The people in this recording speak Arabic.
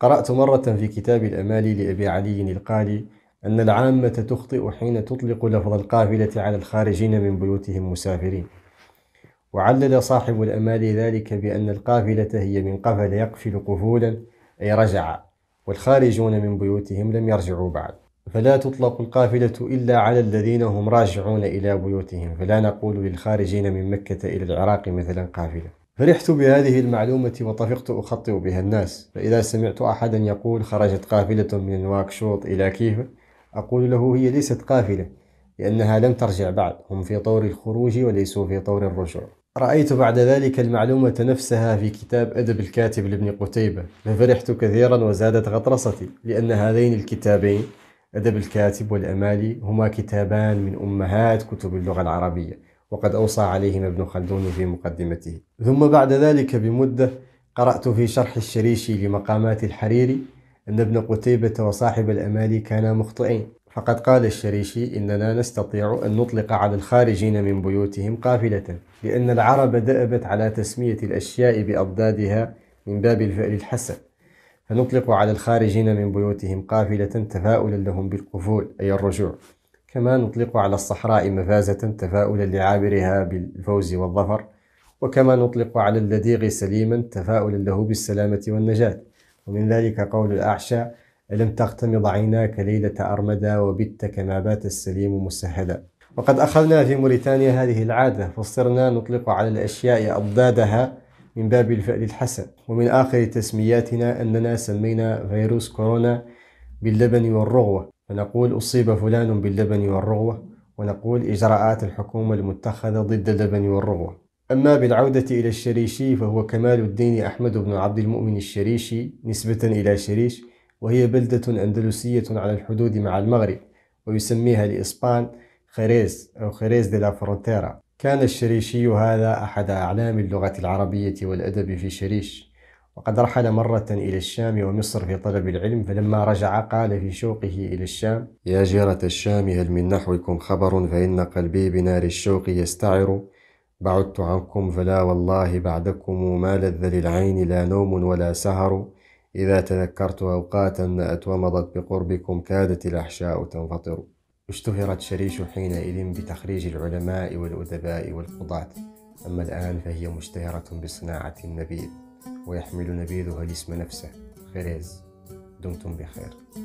قرأت مرة في كتاب الأمالي لأبي علي القالي أن العامة تخطئ حين تطلق لفظ القافلة على الخارجين من بيوتهم مسافرين وعلل صاحب الأمالي ذلك بأن القافلة هي من قفل يقفل قفولا أي رجع والخارجون من بيوتهم لم يرجعوا بعد فلا تطلق القافلة إلا على الذين هم راجعون إلى بيوتهم فلا نقول للخارجين من مكة إلى العراق مثلا قافلة فرحت بهذه المعلومة وطفقت أخطئ بها الناس فإذا سمعت أحدا يقول خرجت قافلة من نواكشوط إلى كيف أقول له هي ليست قافلة لأنها لم ترجع بعد هم في طور الخروج وليسوا في طور الرجوع رأيت بعد ذلك المعلومة نفسها في كتاب أدب الكاتب لابن قتيبة ففرحت كثيرا وزادت غطرستي لأن هذين الكتابين أدب الكاتب والأمالي هما كتابان من أمهات كتب اللغة العربية وقد أوصى عليهم ابن خلدون في مقدمته ثم بعد ذلك بمدة قرأت في شرح الشريشي لمقامات الحريري أن ابن قتيبة وصاحب الأمالي كانا مخطئين فقد قال الشريشي إننا نستطيع أن نطلق على الخارجين من بيوتهم قافلة لأن العرب دأبت على تسمية الأشياء بأضدادها من باب الفعل الحسن فنطلق على الخارجين من بيوتهم قافلة تفاؤلا لهم بالقفول أي الرجوع كما نطلق على الصحراء مفازة تفاؤلا لعابرها بالفوز والظفر وكما نطلق على اللديغ سليما تفاؤلا له بالسلامة والنجاة ومن ذلك قول الأعشى ألم تغتمض عيناك ليلة أرمدا وبت كما بات السليم مسهلا وقد أخذنا في موريتانيا هذه العادة فصرنا نطلق على الأشياء أضدادها من باب الفأل الحسن ومن آخر تسمياتنا أننا سمينا فيروس كورونا باللبن والرغوة فنقول أصيب فلان باللبن والرغوة ونقول إجراءات الحكومة المتخذة ضد اللبن والرغوة أما بالعودة إلى الشريشي فهو كمال الدين أحمد بن عبد المؤمن الشريشي نسبة إلى شريش وهي بلدة أندلسية على الحدود مع المغرب ويسميها الإسبان خريز أو خريز دي لا فرونتيرا كان الشريشي هذا أحد أعلام اللغة العربية والأدب في شريش وقد رحل مرة إلى الشام ومصر في طلب العلم فلما رجع قال في شوقه إلى الشام يا جيرة الشام هل من نحوكم خبر فإن قلبي بنار الشوق يستعر بعدت عنكم فلا والله بعدكم ما لذ للعين لا نوم ولا سهر إذا تذكرت أوقاتا ومضت بقربكم كادت الأحشاء تنفطر اشتهرت شريش حينئذ بتخريج العلماء والأدباء والقضاة أما الآن فهي مشتهرة بصناعة النبيذ ويحمل نبيذها الاسم نفسه خريز دمتم بخير